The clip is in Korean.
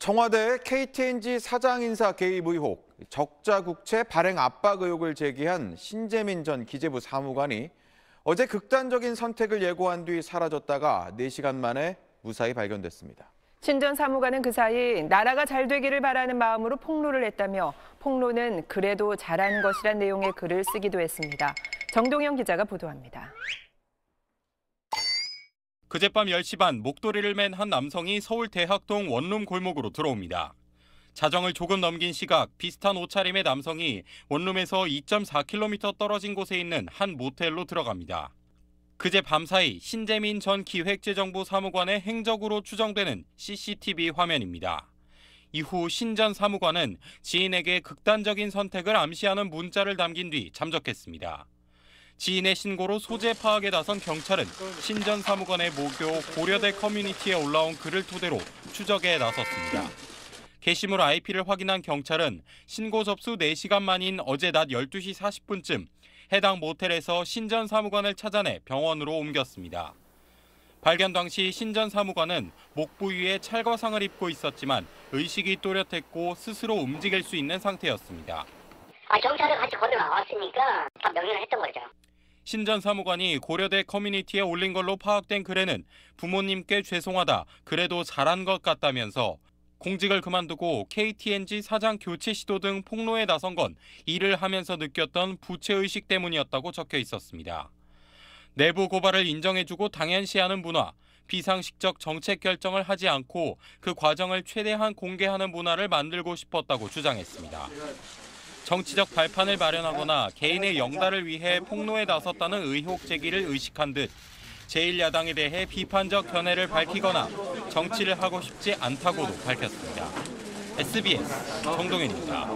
청와대 KTNG 사장 인사 개입 의혹, 적자 국채 발행 압박 의혹을 제기한 신재민 전 기재부 사무관이 어제 극단적인 선택을 예고한 뒤 사라졌다가 4시간 만에 무사히 발견됐습니다. 신 전 사무관은 그 사이 나라가 잘 되기를 바라는 마음으로 폭로를 했다며 폭로는 그래도 잘한 것이란 내용의 글을 쓰기도 했습니다. 정동영 기자가 보도합니다. 그젯밤 10시 반 목도리를 맨 한 남성이 서울 대학동 원룸 골목으로 들어옵니다. 자정을 조금 넘긴 시각 비슷한 옷차림의 남성이 원룸에서 2.4km 떨어진 곳에 있는 한 모텔로 들어갑니다. 그제 밤사이 신재민 전 기획재정부 사무관의 행적으로 추정되는 CCTV 화면입니다. 이후 신 전 사무관은 지인에게 극단적인 선택을 암시하는 문자를 담긴뒤 잠적했습니다. 지인의 신고로 소재 파악에 나선 경찰은 신전 사무관의 모교 고려대 커뮤니티에 올라온 글을 토대로 추적에 나섰습니다. 게시물 IP를 확인한 경찰은 신고 접수 4시간 만인 어제 낮 12시 40분쯤 해당 모텔에서 신전 사무관을 찾아내 병원으로 옮겼습니다. 발견 당시 신전 사무관은 목 부위에 찰과상을 입고 있었지만 의식이 또렷했고 스스로 움직일 수 있는 상태였습니다. 아, 경찰을 같이 건너왔으니까 명령을 했던 거죠. 신전 사무관이 고려대 커뮤니티에 올린 걸로 파악된 글에는 부모님께 죄송하다, 그래도 잘한 것 같다면서 공직을 그만두고 KTNG 사장 교체 시도 등 폭로에 나선 건 일을 하면서 느꼈던 부채의식 때문이었다고 적혀 있었습니다. 내부 고발을 인정해주고 당연시하는 문화, 비상식적 정책 결정을 하지 않고 그 과정을 최대한 공개하는 문화를 만들고 싶었다고 주장했습니다. 정치적 발판을 마련하거나 개인의 영달을 위해 폭로에 나섰다는 의혹 제기를 의식한 듯 제1야당에 대해 비판적 견해를 밝히거나 정치를 하고 싶지 않다고도 밝혔습니다. SBS 정동현입니다.